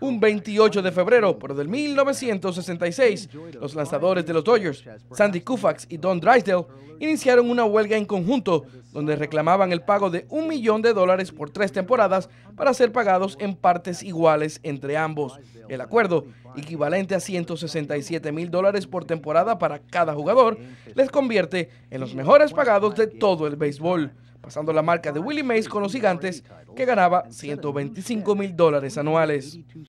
Un 28 de febrero, pero del 1966, los lanzadores de los Dodgers, Sandy Koufax y Don Drysdale, iniciaron una huelga en conjunto donde reclamaban el pago de un millón de dólares por tres temporadas para ser pagados en partes iguales entre ambos. El acuerdo, equivalente a 167 mil dólares por temporada para cada jugador, les convierte en los mejores pagados de todo el béisbol pasando la marca de Willie Mays con los gigantes que ganaba 125 mil dólares anuales.